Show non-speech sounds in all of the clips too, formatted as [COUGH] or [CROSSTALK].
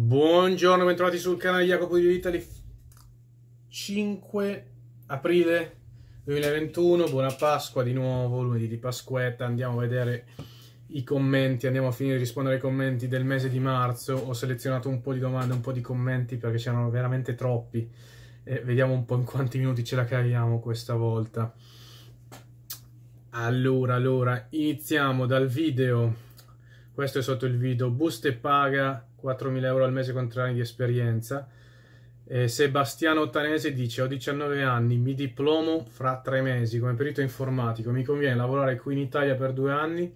Buongiorno, bentrovati sul canale Jacopo di Italy. 5 aprile 2021, buona Pasqua di nuovo, lunedì di Pasquetta, andiamo a vedere i commenti, andiamo a finire di rispondere ai commenti del mese di marzo. Ho selezionato un po' di domande, un po' di commenti perché c'erano veramente troppi. E vediamo un po' in quanti minuti ce la caviamo questa volta. Allora, allora, iniziamo dal video. Questo è sotto il video Buste paga 4.000 euro al mese con tre anni di esperienza. Eh, Sebastiano Ottanese dice: Ho 19 anni, mi diplomo fra tre mesi come perito informatico. Mi conviene lavorare qui in Italia per due anni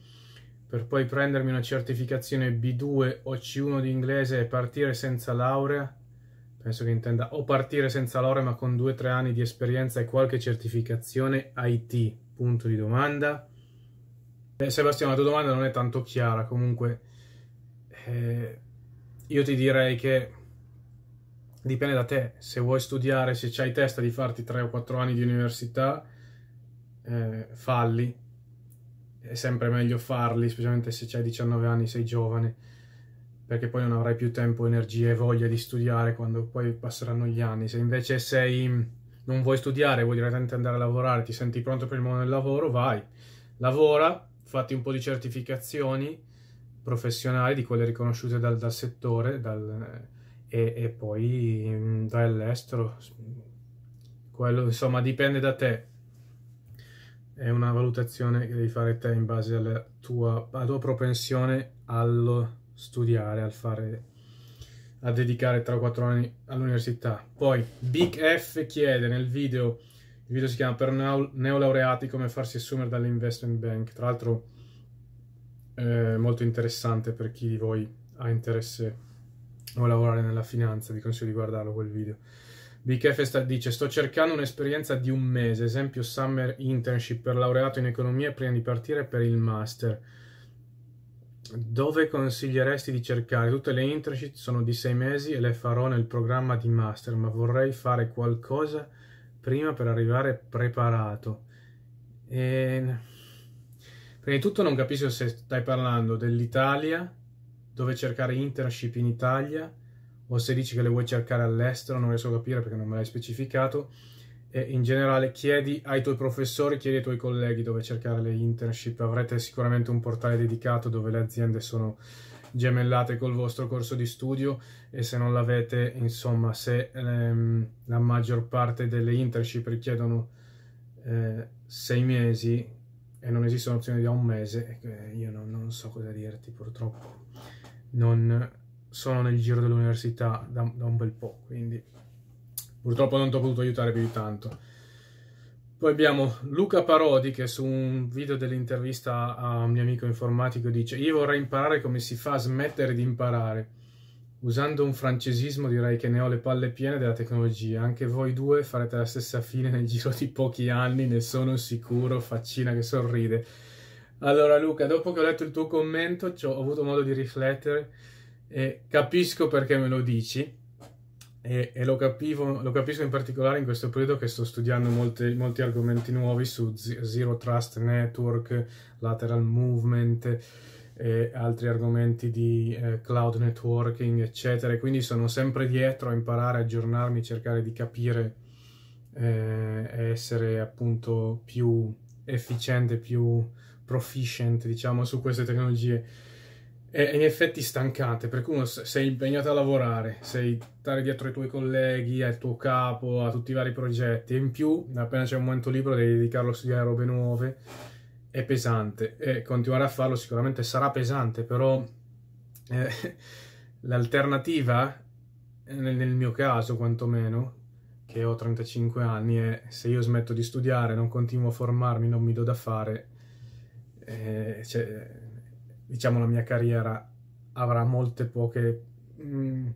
per poi prendermi una certificazione B2 o C1 di inglese e partire senza laurea. Penso che intenda o partire senza laurea ma con due o tre anni di esperienza e qualche certificazione IT. Punto di domanda. Eh, Sebastiano, la tua domanda non è tanto chiara, comunque. Eh io ti direi che dipende da te. Se vuoi studiare, se c'hai testa di farti 3 o 4 anni di università, eh, falli. È sempre meglio farli, specialmente se hai 19 anni, sei giovane, perché poi non avrai più tempo, energie e voglia di studiare quando poi passeranno gli anni. Se invece sei non vuoi studiare, vuoi direttamente andare a lavorare, ti senti pronto per il mondo del lavoro, vai, lavora, fatti un po' di certificazioni, professionali, di quelle riconosciute dal, dal settore dal, eh, e, e, poi dall'estero. Mm, Quello insomma dipende da te. È una valutazione che devi fare te in base alla tua, alla tua propensione allo studiare, al fare a dedicare 3-4 anni all'università. Poi Big F chiede nel video, il video si chiama per neolaureati come farsi assumere dall'investment bank. Tra l'altro eh, molto interessante per chi di voi ha interesse a lavorare nella finanza, vi consiglio di guardarlo quel video. BKF dice: Sto cercando un'esperienza di un mese, esempio summer internship per laureato in economia prima di partire per il master. Dove consiglieresti di cercare? Tutte le internship sono di sei mesi e le farò nel programma di master, ma vorrei fare qualcosa prima per arrivare preparato. E Prima di tutto non capisco se stai parlando dell'Italia, dove cercare internship in Italia, o se dici che le vuoi cercare all'estero, non riesco a capire perché non me l'hai specificato. E in generale chiedi ai tuoi professori, chiedi ai tuoi colleghi dove cercare le internship, avrete sicuramente un portale dedicato dove le aziende sono gemellate col vostro corso di studio e se non l'avete, insomma, se ehm, la maggior parte delle internship richiedono eh, sei mesi, e non esistono opzioni da un mese, io non, non so cosa dirti purtroppo. Non sono nel giro dell'università da, da, un bel po', quindi purtroppo non ti ho potuto aiutare più di tanto. Poi abbiamo Luca Parodi che su un video dell'intervista a un mio amico informatico dice io vorrei imparare come si fa a smettere di imparare Usando un francesismo direi che ne ho le palle piene della tecnologia, anche voi due farete la stessa fine nel [LAUGHS] giro di pochi anni, ne sono sicuro, faccina che sorride. Allora Luca, dopo che ho letto il tuo commento ho avuto modo di riflettere e capisco perché me lo dici e, e lo, capivo, lo, capisco in particolare in questo periodo che sto studiando molti, molti argomenti nuovi su Zero Trust Network, Lateral Movement e altri argomenti di eh, cloud networking, eccetera. E quindi sono sempre dietro a imparare, aggiornarmi, cercare di capire eh, e essere appunto più efficiente, più proficient, diciamo, su queste tecnologie. E, in effetti stancante, perché uno sei impegnato a lavorare, sei stare dietro ai tuoi colleghi, al tuo capo, a tutti i vari progetti, e in più, appena c'è un momento libero, devi dedicarlo a studiare robe nuove è pesante e continuare a farlo sicuramente sarà pesante, però eh, [LAUGHS] l'alternativa, eh, nel, nel mio caso quantomeno, che ho 35 anni è se io smetto di studiare, non continuo a formarmi, non mi do da fare, eh, cioè, diciamo la mia carriera avrà molte poche mh, mm,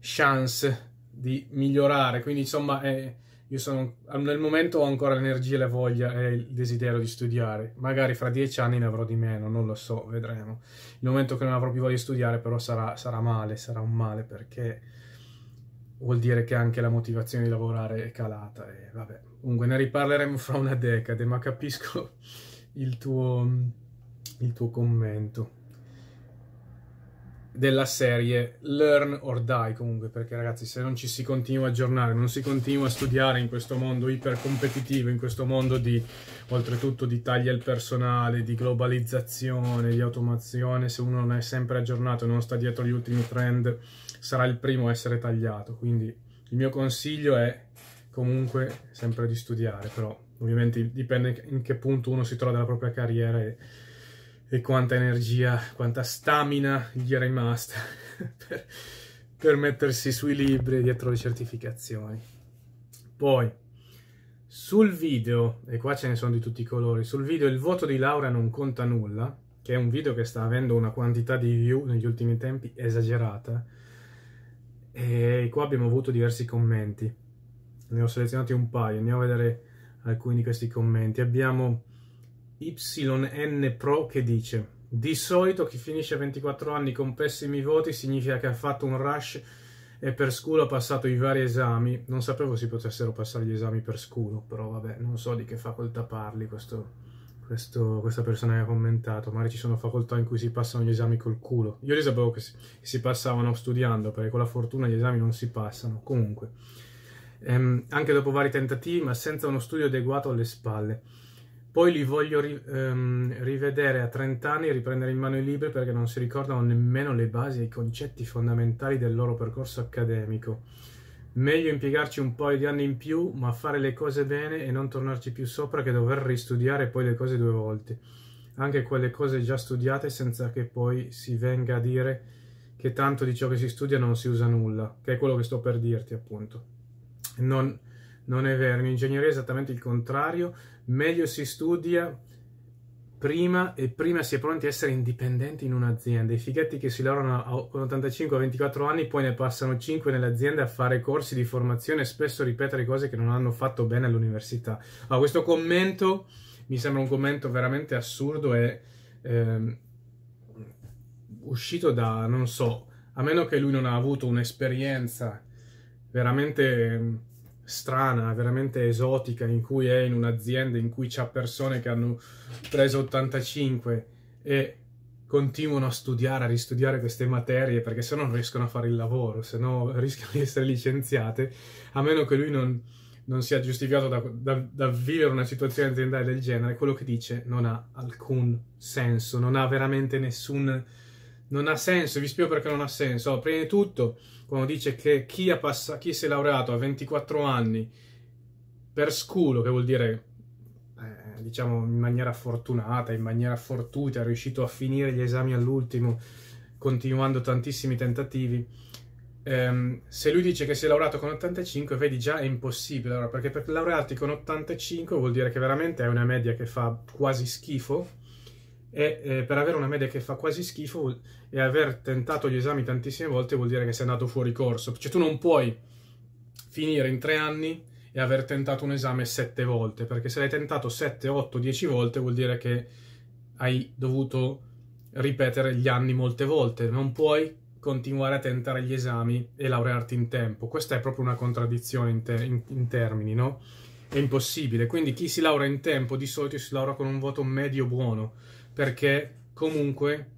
chance di migliorare. Quindi insomma è, io sono, nel momento ho ancora l'energia, la voglia e il desiderio di studiare. Magari fra dieci anni ne avrò di meno, non lo so, vedremo. Il momento che non avrò più voglia di studiare però sarà, sarà male, sarà un male perché vuol dire che anche la motivazione di lavorare è calata. E vabbè, comunque ne riparleremo fra una decade, ma capisco il tuo, il tuo commento della serie Learn or Die comunque, perché ragazzi se non ci si continua a aggiornare, non si continua a studiare in questo mondo ipercompetitivo, in questo mondo di oltretutto di tagli al personale, di globalizzazione, di automazione, se uno non è sempre aggiornato e non sta dietro gli ultimi trend sarà il primo a essere tagliato, quindi il mio consiglio è comunque sempre di studiare, però ovviamente dipende in che punto uno si trova della propria carriera e e quanta energia, quanta stamina gli è rimasta [LAUGHS] per, per, mettersi sui libri dietro le certificazioni. Poi, sul video, e qua ce ne sono di tutti i colori, sul video il voto di Laura non conta nulla, che è un video che sta avendo una quantità di view negli ultimi tempi esagerata, e qua abbiamo avuto diversi commenti. Ne ho selezionati un paio, andiamo a vedere alcuni di questi commenti. Abbiamo YN Pro che dice di solito chi finisce a 24 anni con pessimi voti significa che ha fatto un rush e per scuola ha passato i vari esami. Non sapevo si potessero passare gli esami per scuola, però vabbè, non so di che facoltà parli questo, questo, questa persona che ha commentato. Magari ci sono facoltà in cui si passano gli esami col culo. Io li sapevo che si, si passavano studiando, perché con la fortuna gli esami non si passano. Comunque, ehm, anche dopo vari tentativi, ma senza uno studio adeguato alle spalle. Poi li voglio ri- ehm, rivedere a 30 anni e riprendere in mano i libri perché non si ricordano nemmeno le basi e i concetti fondamentali del loro percorso accademico. Meglio impiegarci un paio di anni in più, ma fare le cose bene e non tornarci più sopra che dover ristudiare poi le cose due volte. Anche quelle cose già studiate senza che poi si venga a dire che tanto di ciò che si studia non si usa nulla, che è quello che sto per dirti appunto. Non non è vero, in ingegneria è esattamente il contrario, meglio si studia prima e prima si è pronti a essere indipendenti in un'azienda. I fighetti che si lavorano con 85 a 24 anni poi ne passano 5 nell'azienda a fare corsi di formazione e spesso ripetere cose che non hanno fatto bene all'università. Allora, questo commento mi sembra un commento veramente assurdo e ehm, uscito da, non so, a meno che lui non ha avuto un'esperienza veramente strana, veramente esotica, in cui è in un'azienda in cui c'è persone che hanno preso 85 e continuano a studiare, a ristudiare queste materie perché se no non riescono a fare il lavoro, se no rischiano di essere licenziate, a meno che lui non, non sia giustificato da, da, da, vivere una situazione aziendale del genere, quello che dice non ha alcun senso, non ha veramente nessun non ha senso, vi spiego perché non ha senso. Prima di tutto, quando dice che chi, ha pass- chi si è laureato a 24 anni per sculo, che vuol dire eh, diciamo in maniera fortunata, in maniera fortuita, è riuscito a finire gli esami all'ultimo, continuando tantissimi tentativi. Ehm, se lui dice che si è laureato con 85, vedi già è impossibile, allora, perché per laurearti con 85 vuol dire che veramente è una media che fa quasi schifo e eh, per avere una media che fa quasi schifo e aver tentato gli esami tantissime volte vuol dire che sei andato fuori corso. Cioè tu non puoi finire in tre anni e aver tentato un esame sette volte, perché se l'hai tentato 7, 8, 10 volte vuol dire che hai dovuto ripetere gli anni molte volte, non puoi continuare a tentare gli esami e laurearti in tempo. Questa è proprio una contraddizione in, te- in-, in termini, no? È impossibile. Quindi chi si laurea in tempo di solito si laurea con un voto medio buono perché comunque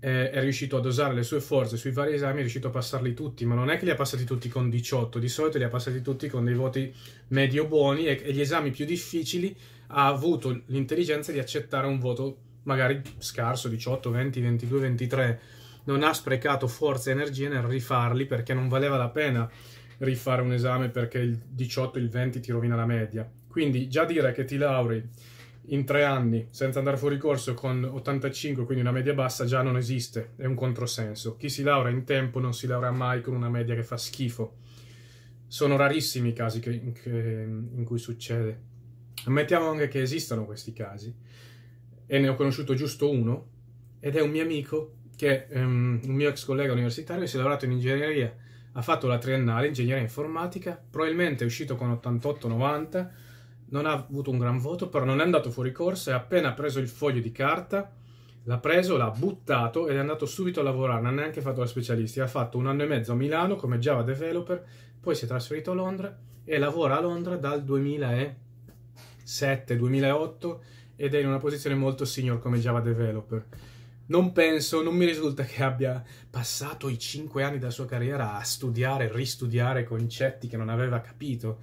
eh, è riuscito a dosare le sue forze sui vari esami, è riuscito a passarli tutti, ma non è che li ha passati tutti con 18, di solito li ha passati tutti con dei voti medio buoni e, e gli esami più difficili ha avuto l'intelligenza di accettare un voto magari scarso, 18, 20, 22, 23, non ha sprecato forza e energie nel rifarli perché non valeva la pena rifare un esame perché il 18, il 20 ti rovina la media. Quindi già dire che ti lauri in tre anni senza andare fuori corso con 85, quindi una media bassa, già non esiste, è un controsenso. Chi si laurea in tempo non si laurea mai con una media che fa schifo. Sono rarissimi i casi che, che, in cui succede. Ammettiamo anche che esistano questi casi, e ne ho conosciuto giusto uno, ed è un mio amico, che um, un mio ex collega universitario, si è laureato in ingegneria, ha fatto la triennale, ingegneria informatica, probabilmente è uscito con 88-90, non ha avuto un gran voto, però non è andato fuori corsa e appena ha preso il foglio di carta, l'ha preso, l'ha buttato ed è andato subito a lavorare, non ha neanche fatto la specialista, ha fatto un anno e mezzo a Milano come Java developer, poi si è trasferito a Londra e lavora a Londra dal 2007-2008 ed è in una posizione molto senior come Java developer. Non penso, non mi risulta che abbia passato i cinque anni della sua carriera a studiare, ristudiare concetti che non aveva capito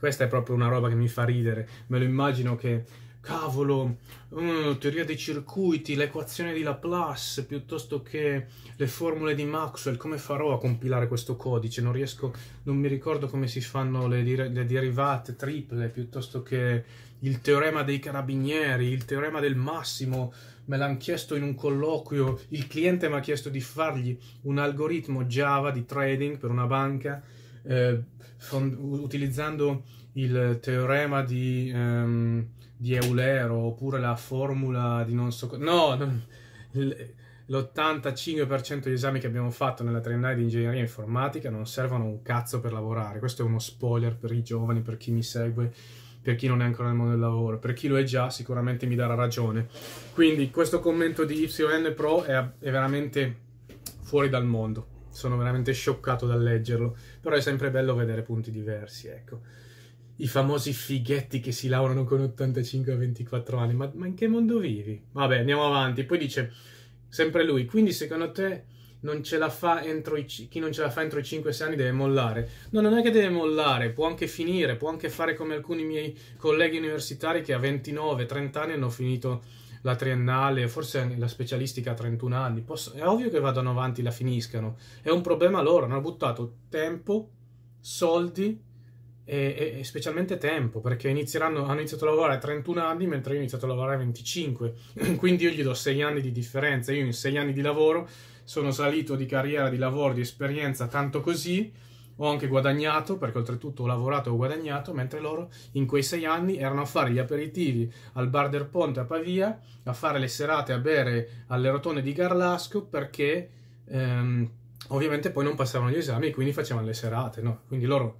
questa è proprio una roba che mi fa ridere. Me lo immagino che, cavolo, mm, teoria dei circuiti, l'equazione di Laplace, piuttosto che le formule di Maxwell, come farò a compilare questo codice? Non riesco, non mi ricordo come si fanno le, le derivate triple, piuttosto che il teorema dei carabinieri, il teorema del massimo, me l'hanno chiesto in un colloquio, il cliente mi ha chiesto di fargli un algoritmo Java di trading per una banca eh, utilizzando il teorema di, ehm, di, Eulero oppure la formula di non so... Co- no, no l'85% degli esami che abbiamo fatto nella triennale di ingegneria informatica non servono un cazzo per lavorare. Questo è uno spoiler per i giovani, per chi mi segue, per chi non è ancora nel mondo del lavoro. Per chi lo è già, sicuramente mi darà ragione. Quindi questo commento di YN Pro è, è veramente fuori dal mondo sono veramente scioccato dal leggerlo, però è sempre bello vedere punti diversi, ecco. I famosi fighetti che si laurano con 85 a 24 anni, ma, ma in che mondo vivi? Vabbè, andiamo avanti. Poi dice, sempre lui, quindi secondo te non ce la fa entro i, chi non ce la fa entro i 5-6 anni deve mollare. No, non è che deve mollare, può anche finire, può anche fare come alcuni miei colleghi universitari che a 29-30 anni hanno finito la triennale, forse la specialistica a 31 anni, posso, è ovvio che vadano avanti, la finiscano. È un problema loro, hanno buttato tempo, soldi e, e, specialmente tempo, perché inizieranno, hanno iniziato a lavorare a 31 anni, mentre io ho iniziato a lavorare a 25, [LAUGHS] quindi io gli do 6 anni di differenza, io in 6 anni di lavoro sono salito di carriera, di lavoro, di esperienza, tanto così ho anche guadagnato, perché oltretutto ho lavorato e ho guadagnato, mentre loro in quei sei anni erano a fare gli aperitivi al bar del Ponte a Pavia, a fare le serate a bere alle rotone di Garlasco, perché ehm, ovviamente poi non passavano gli esami e quindi facevano le serate, no? Quindi loro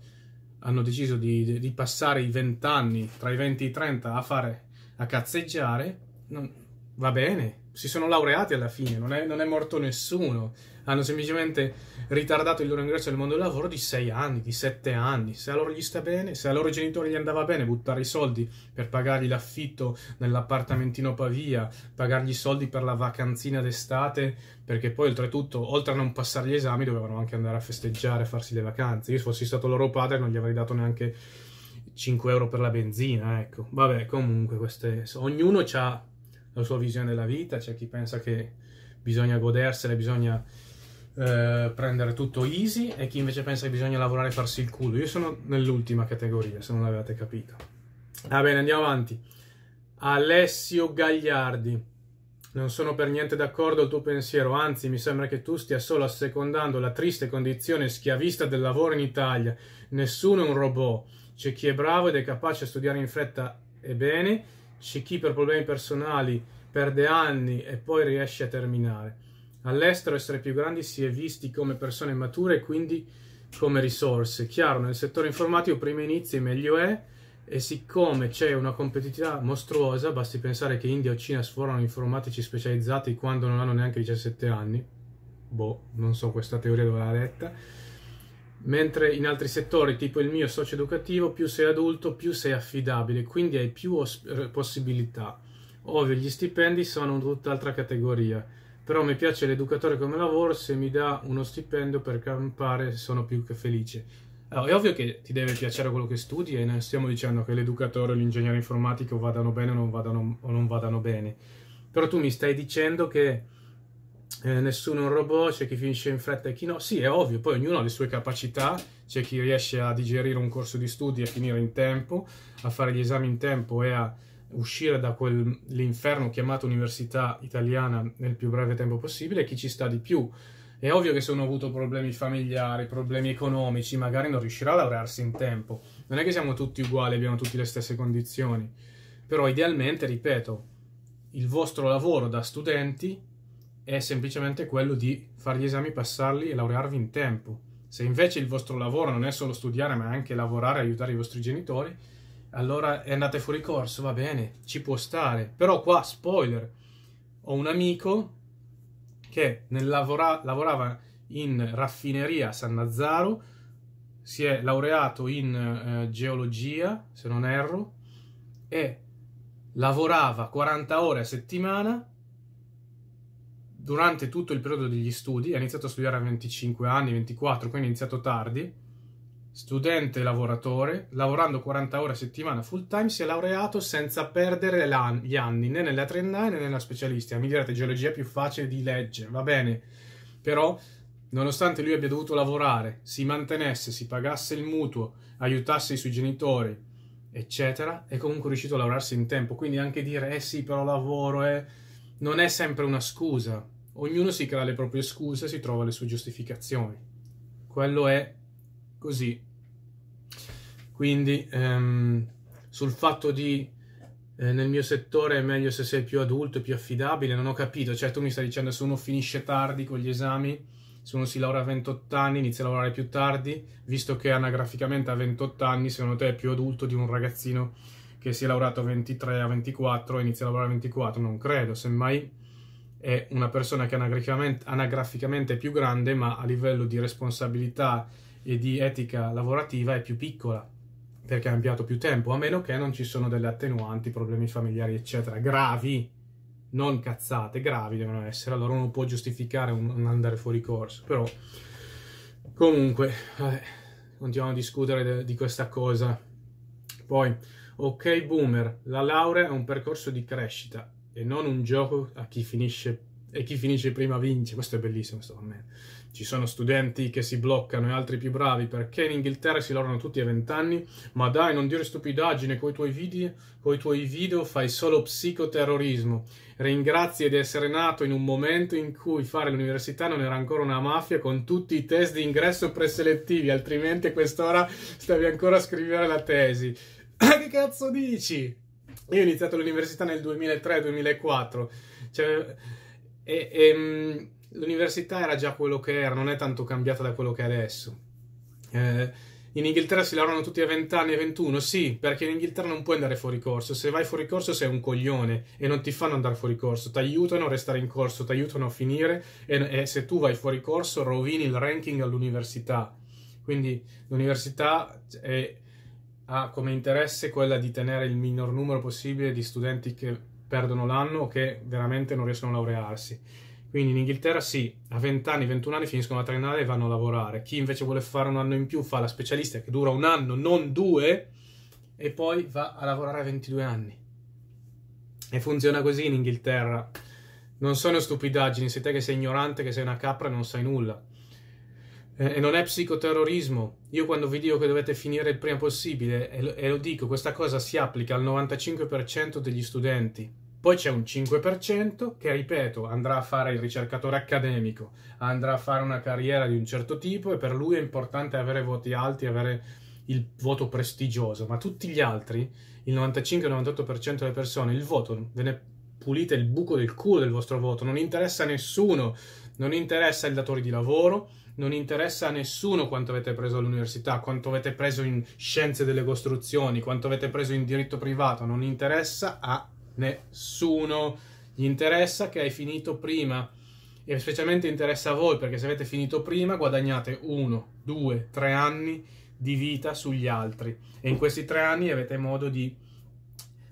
hanno deciso di, di passare i vent'anni, tra i 20 e i 30, a fare, a cazzeggiare. Non, va bene, si sono laureati alla fine, non è, non è morto nessuno hanno semplicemente ritardato il loro ingresso nel mondo del lavoro di 6 anni, di 7 anni. Se a loro gli sta bene, se a loro genitori gli andava bene buttare i soldi per pagargli l'affitto nell'appartamentino Pavia, pagargli i soldi per la vacanzina d'estate, perché poi oltretutto, oltre a non passare gli esami, dovevano anche andare a festeggiare, a farsi le vacanze. Io se fossi stato loro padre non gli avrei dato neanche 5 euro per la benzina, ecco. Vabbè, comunque, queste... ognuno ha la sua visione della vita, c'è chi pensa che bisogna godersela, bisogna eh, prendere tutto easy e chi invece pensa che bisogna lavorare e farsi il culo. Io sono nell'ultima categoria, se non l'avete capito. Va bene, andiamo avanti. Alessio Gagliardi. Non sono per niente d'accordo al tuo pensiero, anzi mi sembra che tu stia solo assecondando la triste condizione schiavista del lavoro in Italia. Nessuno è un robot, c'è chi è bravo ed è capace a studiare in fretta e bene, c'è chi per problemi personali perde anni e poi riesce a terminare. All'estero essere più grandi si è visti come persone mature e quindi come risorse. Chiaro, nel settore informatico prima inizi meglio è e siccome c'è una competitività mostruosa, basti pensare che India o Cina sforano informatici specializzati quando non hanno neanche 17 anni, boh, non so questa teoria dove l'ha letta, mentre in altri settori, tipo il mio socio-educativo, più sei adulto, più sei affidabile, quindi hai più possibilità. Ovvio, gli stipendi sono tutt'altra categoria però mi piace l'educatore come lavoro, se mi dà uno stipendio per campare sono più che felice. Allora, è ovvio che ti deve piacere quello che studi e non stiamo dicendo che l'educatore o l'ingegnere informatico vadano bene o non vadano, o non vadano bene, però tu mi stai dicendo che eh, nessuno è un robot, c'è chi finisce in fretta e chi no. Sì, è ovvio, poi ognuno ha le sue capacità, c'è chi riesce a digerire un corso di studi e a finire in tempo, a fare gli esami in tempo e a uscire da quell'inferno chiamato università italiana nel più breve tempo possibile, chi ci sta di più. È ovvio che se uno ha avuto problemi familiari, problemi economici, magari non riuscirà a laurearsi in tempo. Non è che siamo tutti uguali, abbiamo tutte le stesse condizioni. Però idealmente, ripeto, il vostro lavoro da studenti è semplicemente quello di fare gli esami, passarli e laurearvi in tempo. Se invece il vostro lavoro non è solo studiare, ma è anche lavorare, aiutare i vostri genitori, allora è andata fuori corso, va bene, ci può stare. Però qua, spoiler, ho un amico che lavora, lavorava in raffineria a San Nazaro, si è laureato in eh, geologia, se non erro, e lavorava 40 ore a settimana durante tutto il periodo degli studi, ha iniziato a studiare a 25 anni, 24, quindi ha iniziato tardi, Studente lavoratore, lavorando 40 ore a settimana full time, si è laureato senza perdere gli anni né nella triennale né nella specialistica. Mi direte geologia è più facile di legge, va bene. Però, nonostante lui abbia dovuto lavorare, si mantenesse, si pagasse il mutuo, aiutasse i suoi genitori, eccetera, è comunque riuscito a lavorarsi in tempo. Quindi anche dire, eh sì, però lavoro, eh, non è sempre una scusa. Ognuno si crea le proprie scuse, si trova le sue giustificazioni. Quello è così. Quindi ehm, sul fatto di eh, nel mio settore è meglio se sei più adulto e più affidabile, non ho capito. Cioè tu mi stai dicendo se uno finisce tardi con gli esami, se uno si laurea a 28 anni inizia a lavorare più tardi, visto che anagraficamente a 28 anni secondo te è più adulto di un ragazzino che si è laureato a 23, a 24 e inizia a lavorare a 24? Non credo, semmai è una persona che anagraficamente, anagraficamente è più grande, ma a livello di responsabilità e di etica lavorativa è più piccola perché ha ampliato più tempo, a meno che non ci sono delle attenuanti, problemi familiari, eccetera, gravi, non cazzate, gravi devono essere, allora uno può giustificare un, un andare fuori corso, però comunque, vabbè, continuiamo a discutere de, di questa cosa. Poi, ok boomer, la laurea è un percorso di crescita e non un gioco a chi finisce e chi finisce prima vince, questo è bellissimo, sto a me ci sono studenti che si bloccano e altri più bravi perché in Inghilterra si lavorano tutti a 20 anni, ma dai, non dire stupidaggine coi tuoi video, coi tuoi video fai solo psicoterrorismo. Ringrazi di essere nato in un momento in cui fare l'università non era ancora una mafia con tutti i test di ingresso preselettivi, altrimenti a quest'ora stavi ancora a scrivere la tesi. [COUGHS] che cazzo dici? Io ho iniziato l'università nel 2003-2004. Cioè, e, e ehm, l'università era già quello che era, non è tanto cambiata da quello che è adesso. Eh, in Inghilterra si laureano tutti a 20 anni e 21, sì, perché in Inghilterra non puoi andare fuori corso. Se vai fuori corso sei un coglione e non ti fanno andare fuori corso, ti aiutano a restare in corso, ti aiutano a finire e, e se tu vai fuori corso rovini il ranking all'università. Quindi l'università cioè, è, ha come interesse quella di tenere il minor numero possibile di studenti che perdono l'anno o che veramente non riescono a laurearsi. Quindi in Inghilterra sì, a 20 anni, 21 anni finiscono la triennale e vanno a lavorare. Chi invece vuole fare un anno in più fa la specialista che dura un anno, non due, e poi va a lavorare a 22 anni. E funziona così in Inghilterra. Non sono stupidaggini, sei te che sei ignorante, che sei una capra e non sai nulla. Eh, e non è psicoterrorismo. Io quando vi dico che dovete finire il prima possibile, e lo dico, questa cosa si applica al 95% degli studenti poi c'è un 5% che, ripeto, andrà a fare il ricercatore accademico, andrà a fare una carriera di un certo tipo e per lui è importante avere voti alti, avere il voto prestigioso, ma tutti gli altri, il 95-98% delle persone, il voto ve ne pulite il buco del culo del vostro voto, non interessa a nessuno, non interessa ai datori di lavoro, non interessa a nessuno quanto avete preso all'università, quanto avete preso in scienze delle costruzioni, quanto avete preso in diritto privato, non interessa a nessuno gli interessa che hai finito prima e specialmente interessa a voi perché se avete finito prima guadagnate uno, due, tre anni di vita sugli altri e in questi tre anni avete modo di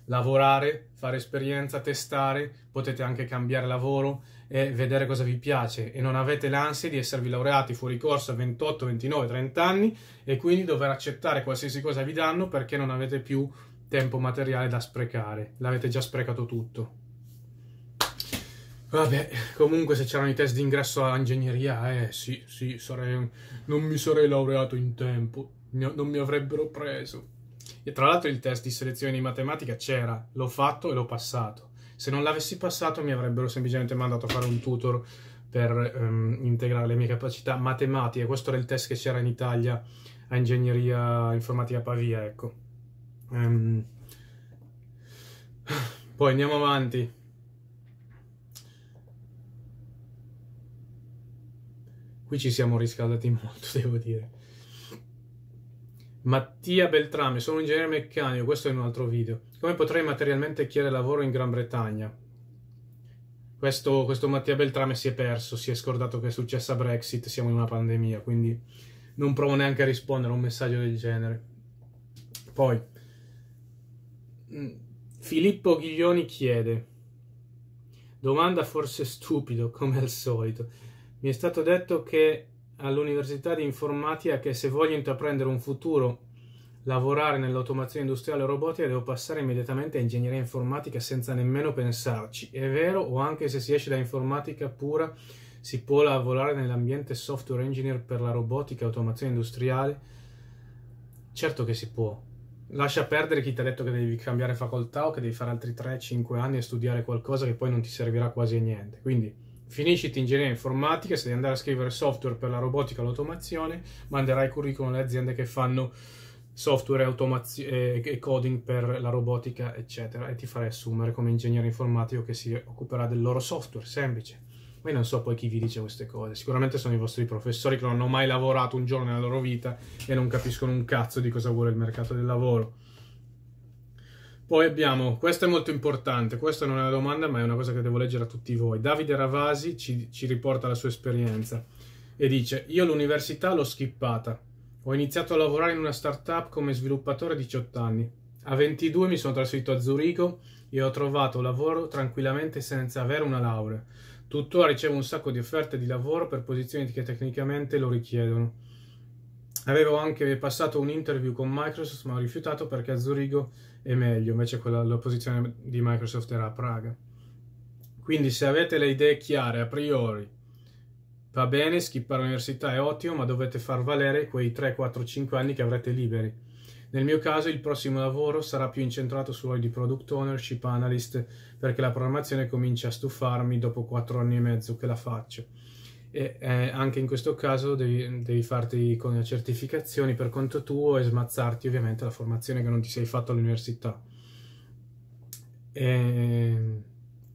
lavorare, fare esperienza, testare, potete anche cambiare lavoro e vedere cosa vi piace e non avete l'ansia di esservi laureati fuori corso a 28, 29, 30 anni e quindi dover accettare qualsiasi cosa vi danno perché non avete più tempo materiale da sprecare. L'avete già sprecato tutto. Vabbè, comunque se c'erano i test d'ingresso all'ingegneria, eh, sì, sì, sarei, non mi sarei laureato in tempo, non mi avrebbero preso. E tra l'altro il test di selezione di matematica c'era, l'ho fatto e l'ho passato. Se non l'avessi passato mi avrebbero semplicemente mandato a fare un tutor per um, integrare le mie capacità matematiche. Questo era il test che c'era in Italia a ingegneria informatica Pavia, ecco. Um, poi andiamo avanti. Qui ci siamo riscaldati [LAUGHS] molto, devo dire. Mattia Beltrame, sono un ingegnere meccanico, questo è un altro video. Come potrei materialmente chiedere lavoro in Gran Bretagna? Questo, questo Mattia Beltrame si è perso, si è scordato che è successa Brexit, siamo in una pandemia, quindi non provo neanche a rispondere a un messaggio del genere. Poi, Mm. Filippo Ghiglioni chiede, domanda forse stupido come al solito, mi è stato detto che all'Università di Informatica che se voglio intraprendere un futuro lavorare nell'automazione industriale o robotica devo passare immediatamente a ingegneria informatica senza nemmeno pensarci. È vero o anche se si esce da informatica pura si può lavorare nell'ambiente software engineer per la robotica e automazione industriale? Certo che si può. Lascia perdere chi ti ha detto che devi cambiare facoltà o che devi fare altri 3-5 anni a studiare qualcosa che poi non ti servirà quasi a niente. Quindi finisci ingegneria informatica, se devi andare a scrivere software per la robotica e l'automazione, manderai curriculum alle aziende che fanno software automaz- e coding per la robotica, eccetera, e ti farai assumere come ingegnere informatico che si occuperà del loro software, semplice. Poi non so poi chi vi dice queste cose. Sicuramente sono i vostri professori che non hanno mai lavorato un giorno nella loro vita e non capiscono un cazzo di cosa vuole il mercato del lavoro. Poi abbiamo, questo è molto importante, questa non è una domanda ma è una cosa che devo leggere a tutti voi. Davide Ravasi ci, ci riporta la sua esperienza e dice io l'università l'ho schippata, ho iniziato a lavorare in una startup come sviluppatore a 18 anni, a 22 mi sono trasferito a Zurigo e ho trovato lavoro tranquillamente senza avere una laurea. Tuttora ricevo un sacco di offerte di lavoro per posizioni che tecnicamente lo richiedono. Avevo anche passato un interview con Microsoft ma ho rifiutato perché a Zurigo è meglio, invece quella, la posizione di Microsoft era a Praga. Quindi se avete le idee chiare a priori, va bene, skippare l'università è ottimo, ma dovete far valere quei 3, 4, 5 anni che avrete liberi nel mio caso il prossimo lavoro sarà più incentrato su ruoli di product ownership analyst perché la programmazione comincia a stufarmi dopo quattro anni e mezzo che la faccio. E, eh, anche in questo caso devi, devi farti con le certificazioni per conto tuo e smazzarti ovviamente la formazione che non ti sei fatto all'università. E, ehm,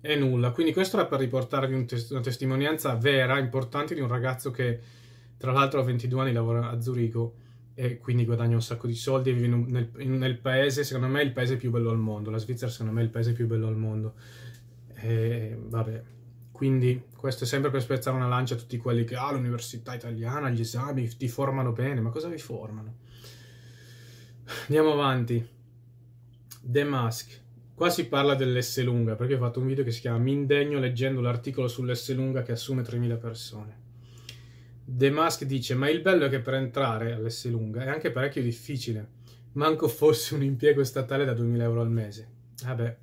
e, nulla, quindi questo era per riportarvi un tes- una testimonianza vera, importante di un ragazzo che tra l'altro ha 22 anni lavora a Zurigo e quindi guadagni un sacco di soldi e vivi nel, nel, paese, secondo me è il paese più bello al mondo, la Svizzera secondo me è il paese più bello al mondo. E, vabbè, quindi questo è sempre per spezzare una lancia a tutti quelli che, ah, l'università italiana, gli esami, ti formano bene, ma cosa vi formano? Andiamo avanti. The Mask. Qua si parla dell'S lunga, perché ho fatto un video che si chiama Mindegno leggendo l'articolo sull'S lunga che assume 3.000 persone. De Mask dice: Ma il bello è che per entrare lunga è anche parecchio difficile. Manco fosse un impiego statale da 2000 euro al mese. Vabbè,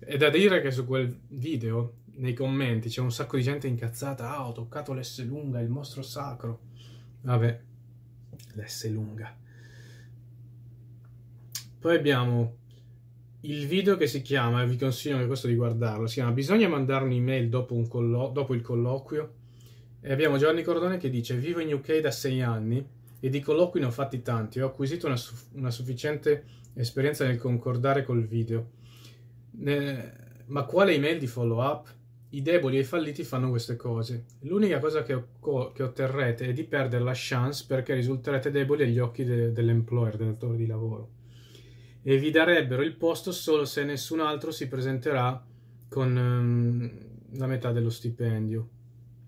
è da dire che su quel video, nei commenti, c'è un sacco di gente incazzata. Ah, ho toccato lunga, il mostro sacro. Vabbè, lunga. Poi abbiamo il video che si chiama, e vi consiglio questo di guardarlo, si chiama Bisogna mandare un'email dopo, un dopo il colloquio e abbiamo Giovanni Cordone che dice: Vivo in UK da sei anni e di colloqui ne ho fatti tanti. Ho acquisito una, su- una sufficiente esperienza nel concordare col video. Ne... Ma quale email di follow up? I deboli e i falliti fanno queste cose. L'unica cosa che, o- che otterrete è di perdere la chance perché risulterete deboli agli occhi de- dell'employer, del datore di lavoro. E vi darebbero il posto solo se nessun altro si presenterà con um, la metà dello stipendio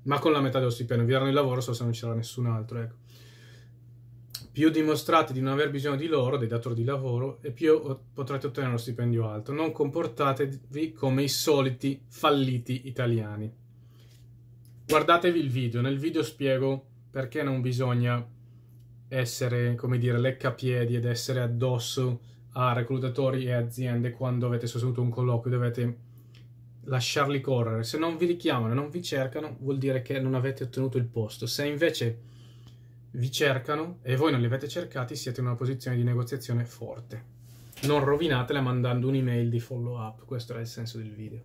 ma con la metà dello stipendio. Vi daranno il lavoro solo se non c'era nessun altro, ecco. Più dimostrate di non aver bisogno di loro, dei datori di lavoro, e più potrete ottenere uno stipendio alto. Non comportatevi come i soliti falliti italiani. Guardatevi il video, nel video spiego perché non bisogna essere, come dire, leccapiedi ed essere addosso a reclutatori e aziende quando avete sostenuto un colloquio, dovete lasciarli correre. Se non vi richiamano non vi cercano, vuol dire che non avete ottenuto il posto. Se invece vi cercano e voi non li avete cercati, siete in una posizione di negoziazione forte. Non rovinatela mandando un'email di follow up, questo era il senso del video.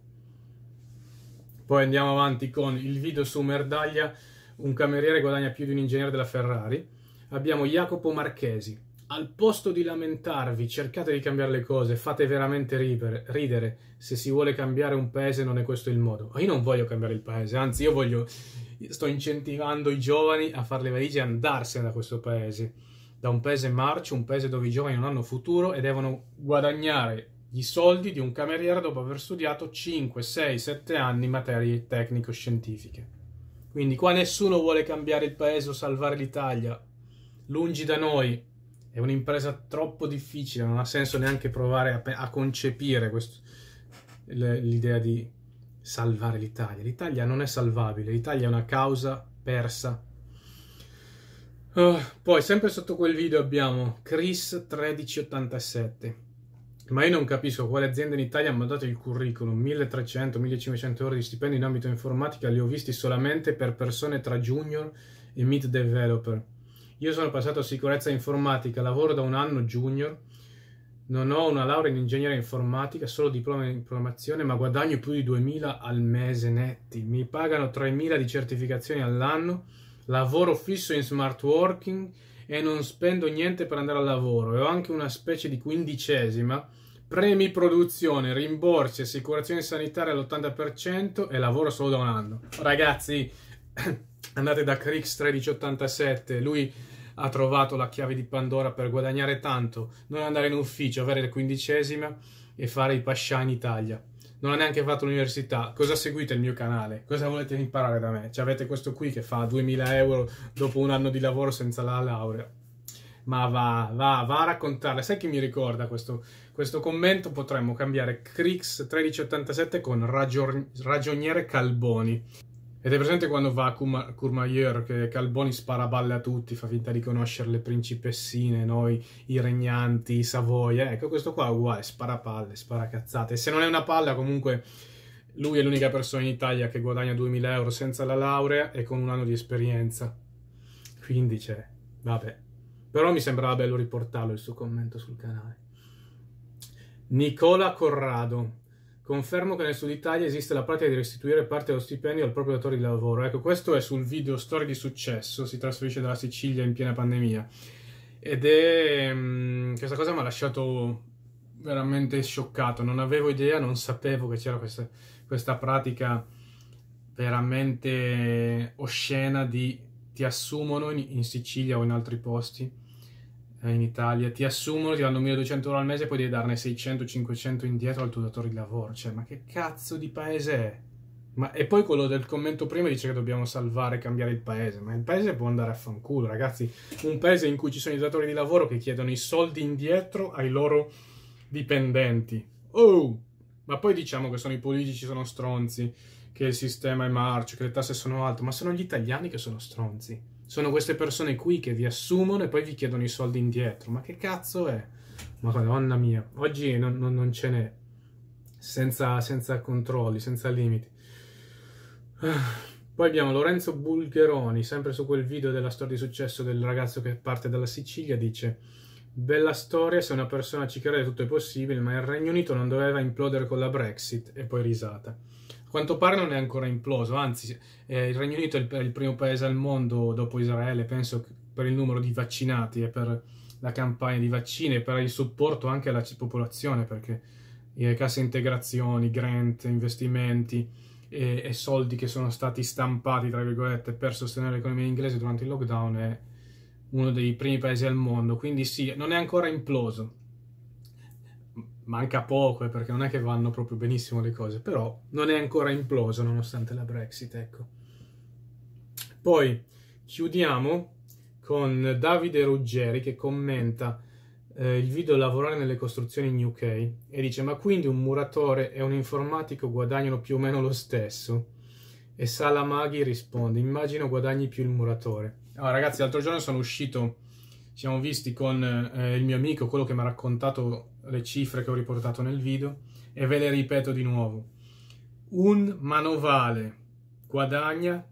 Poi andiamo avanti con il video su Merdaglia, un cameriere guadagna più di un ingegnere della Ferrari. Abbiamo Jacopo Marchesi, al posto di lamentarvi, cercate di cambiare le cose, fate veramente ridere, ridere. Se si vuole cambiare un paese non è questo il modo. Io non voglio cambiare il paese, anzi io voglio sto incentivando i giovani a fare le valigie e andarsene da questo paese. Da un paese marcio, un paese dove i giovani non hanno futuro e devono guadagnare i soldi di un cameriere dopo aver studiato 5, 6, 7 anni materie tecnico-scientifiche. Quindi qua nessuno vuole cambiare il paese o salvare l'Italia. Lungi da noi, è un'impresa troppo difficile, non ha senso neanche provare a, a concepire questo, l'idea di salvare l'Italia. L'Italia non è salvabile, l'Italia è una causa persa. Uh, poi, sempre sotto quel video abbiamo Chris1387. Ma io non capisco quale azienda in Italia ha mandato il curriculum. 1300-1500 euro di stipendi in ambito informatica li ho visti solamente per persone tra junior e mid developer. Io sono passato a sicurezza informatica, lavoro da un anno junior, non ho una laurea in ingegneria informatica, solo diploma in programmazione, ma guadagno più di 2000 al mese netti. Mi pagano 3000 di certificazioni all'anno, lavoro fisso in smart working e non spendo niente per andare al lavoro. E ho anche una specie di quindicesima, premi produzione, rimborsi, assicurazione sanitaria all'80% e lavoro solo da un anno. Ragazzi... [CLEARS THROAT] andate da Crix 1387, lui ha trovato la chiave di Pandora per guadagnare tanto, non andare in ufficio, avere le quindicesima e fare i pascià in Italia. Non ha neanche fatto l'università. Cosa seguite il mio canale? Cosa volete imparare da me? Cioè, avete questo qui che fa 2000 euro dopo un anno di lavoro senza la laurea. Ma va, va, va a raccontarla. Sai chi mi ricorda questo, questo commento? Potremmo cambiare Crix 1387 con ragion- Ragioniere Calboni. Ed è presente quando va a Courmayeur che Calboni spara balle a tutti, fa finta di conoscere le principessine, noi, i regnanti, i Savoia. Eh, ecco, questo qua è uguale, spara palle, spara cazzate. E se non è una palla, comunque lui è l'unica persona in Italia che guadagna 2000 euro senza la laurea e con un anno di esperienza. Quindi c'è, vabbè. Però mi sembrava bello riportarlo il suo commento sul canale. Nicola Corrado. Confermo che nel sud Italia esiste la pratica di restituire parte dello stipendio al proprio datore di lavoro. Ecco, questo è sul video Storia di successo, si trasferisce dalla Sicilia in piena pandemia. Ed è... Mh, mm, questa cosa mi ha lasciato veramente scioccato, non avevo idea, non sapevo che c'era questa, questa pratica veramente oscena di ti assumono in, in Sicilia o in altri posti eh, in Italia ti assumono, ti danno 1200 euro al mese e poi devi darne 600-500 indietro al tuo datore di lavoro. Cioè, ma che cazzo di paese è? Ma, e poi quello del commento prima dice che dobbiamo salvare e cambiare il paese, ma il paese può andare a fanculo, ragazzi. Un paese in cui ci sono i datori di lavoro che chiedono i soldi indietro ai loro dipendenti. Oh! Ma poi diciamo che sono i politici sono stronzi, che il sistema è marcio, che le tasse sono alte, ma sono gli italiani che sono stronzi sono queste persone qui che vi assumono e poi vi chiedono i soldi indietro. Ma che cazzo è? Madonna mia, oggi non, non, non ce n'è, senza, senza, controlli, senza limiti. Poi abbiamo Lorenzo Bulgheroni, sempre su quel video della storia di successo del ragazzo che parte dalla Sicilia, dice Bella storia se una persona ci crede tutto è possibile, ma il Regno Unito non doveva implodere con la Brexit, e poi risata. A quanto pare non è ancora imploso, anzi eh, il Regno Unito è il, è il, primo paese al mondo dopo Israele, penso per il numero di vaccinati e per la campagna di vaccini e per il supporto anche alla popolazione, perché eh, casse integrazioni, grant, investimenti e, e, soldi che sono stati stampati, tra virgolette, per sostenere l'economia inglese durante il lockdown è uno dei primi paesi al mondo, quindi sì, non è ancora imploso, manca poco, eh, perché non è che vanno proprio benissimo le cose, però non è ancora imploso nonostante la Brexit, ecco. Poi chiudiamo con Davide Ruggeri che commenta eh, il video Lavorare nelle costruzioni in UK e dice ma quindi un muratore e un informatico guadagnano più o meno lo stesso? E Salamaghi risponde immagino guadagni più il muratore. Allora ah, ragazzi l'altro giorno sono uscito siamo visti con eh, il mio amico, quello che mi ha raccontato le cifre che ho riportato nel video, e ve le ripeto di nuovo. Un manovale guadagna,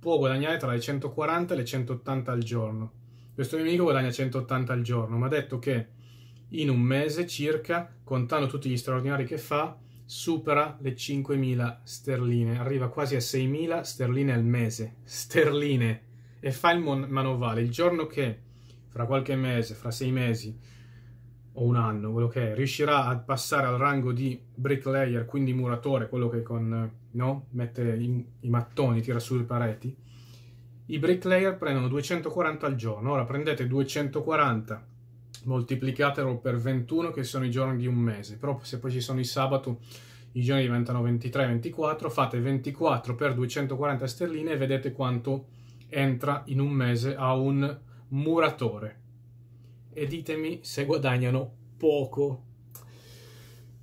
può guadagnare tra le 140 e le 180 al giorno. Questo mio amico guadagna 180 al giorno, ma ha detto che in un mese circa, contando tutti gli straordinari che fa, supera le 5.000 sterline, arriva quasi a 6.000 sterline al mese, sterline, e fa il manovale. Il giorno che fra qualche mese, fra sei mesi o un anno, quello che è, riuscirà a passare al rango di bricklayer, quindi muratore, quello che con, no? mette i, i mattoni, tira su le pareti, i bricklayer prendono 240 al giorno. Ora prendete 240, moltiplicatelo per 21 che sono i giorni di un mese, però se poi ci sono i sabato i giorni diventano 23-24, fate 24 per 240 sterline e vedete quanto entra in un mese a un muratore. E ditemi se guadagnano poco.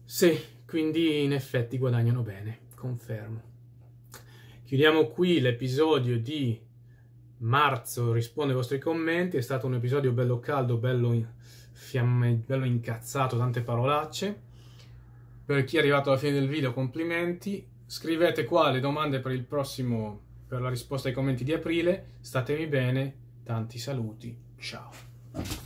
Sì, quindi in effetti guadagnano bene, confermo. Chiudiamo qui l'episodio di marzo, rispondo ai vostri commenti, è stato un episodio bello caldo, bello, fiamme... bello incazzato, tante parolacce. Per chi è arrivato alla fine del video complimenti, scrivete qua le domande per il prossimo per la risposta ai commenti di aprile. Statemi bene Tanti saluti, ciao.